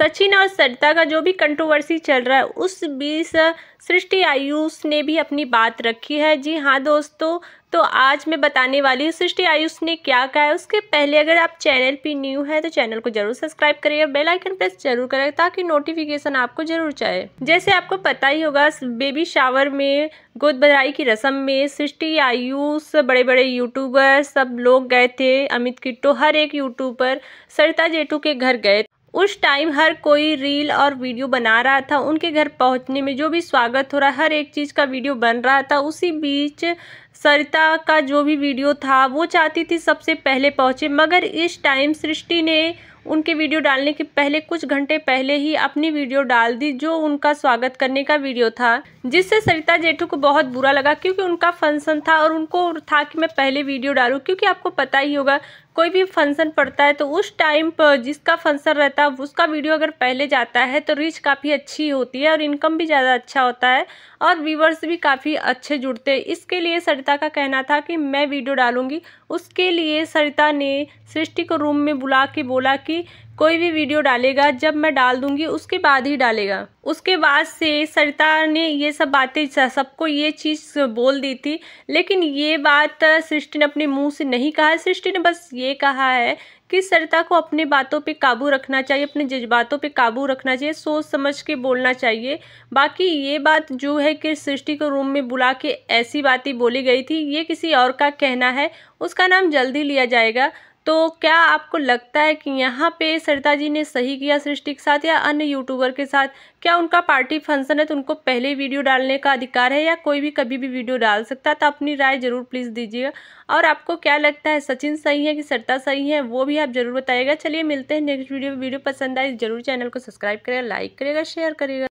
सचिन और सरिता का जो भी कंट्रोवर्सी चल रहा है उस बीच सृष्टि आयुष ने भी अपनी बात रखी है जी हाँ दोस्तों तो आज मैं बताने वाली हूँ सृष्टि आयुष ने क्या कहा है उसके पहले अगर आप चैनल पे न्यू है तो चैनल को जरूर सब्सक्राइब करिए बेल आइकन प्रेस जरूर करें ताकि नोटिफिकेशन आपको जरूर चाहे जैसे आपको पता ही होगा बेबी शावर में गोद बधाई की रस्म में सृष्टि आयुष बड़े बड़े यूट्यूबर सब लोग गए थे अमित किट्टो हर एक यूट्यूबर सरिता जेठू के घर गए उस टाइम हर कोई रील और वीडियो बना रहा था उनके घर पहुंचने में जो भी स्वागत हो रहा हर एक चीज़ का वीडियो बन रहा था उसी बीच सरिता का जो भी वीडियो था वो चाहती थी सबसे पहले पहुँचे मगर इस टाइम सृष्टि ने उनके वीडियो डालने के पहले कुछ घंटे पहले ही अपनी वीडियो डाल दी जो उनका स्वागत करने का वीडियो था जिससे सरिता जेठू को बहुत बुरा लगा क्योंकि उनका फंक्शन था और उनको था कि मैं पहले वीडियो डालूँ क्योंकि आपको पता ही होगा कोई भी फंक्शन पड़ता है तो उस टाइम पर जिसका फंक्शन रहता है उसका वीडियो अगर पहले जाता है तो रीच काफ़ी अच्छी होती है और इनकम भी ज़्यादा अच्छा होता है और व्यूवर्स भी काफ़ी अच्छे जुड़ते हैं इसके लिए सर सरिता का कहना था कि मैं वीडियो डालूंगी उसके लिए सरिता ने सृष्टि को रूम में बुला के बोला कि कोई भी वीडियो डालेगा जब मैं डाल दूंगी उसके बाद ही डालेगा उसके बाद से सरिता ने ये सब बातें सबको ये चीज़ बोल दी थी लेकिन ये बात सृष्टि ने अपने मुंह से नहीं कहा सृष्टि ने बस ये कहा है किस सरता को अपनी बातों पे काबू रखना चाहिए अपने जज्बातों पे काबू रखना चाहिए सोच समझ के बोलना चाहिए बाकी ये बात जो है कि सृष्टि को रूम में बुला के ऐसी बातें बोली गई थी ये किसी और का कहना है उसका नाम जल्दी लिया जाएगा तो क्या आपको लगता है कि यहाँ पे सरिता जी ने सही किया सृष्टि के साथ या अन्य यूट्यूबर के साथ क्या उनका पार्टी फंक्शन है तो उनको पहले वीडियो डालने का अधिकार है या कोई भी कभी भी वीडियो डाल सकता है तो अपनी राय ज़रूर प्लीज़ दीजिएगा और आपको क्या लगता है सचिन सही है कि सरिता सही है वो भी आप ज़रूर बताइएगा चलिए मिलते हैं नेक्स्ट वीडियो वीडियो पसंद आए तो ज़रूर चैनल को सब्सक्राइब करेगा लाइक करेगा शेयर करेगा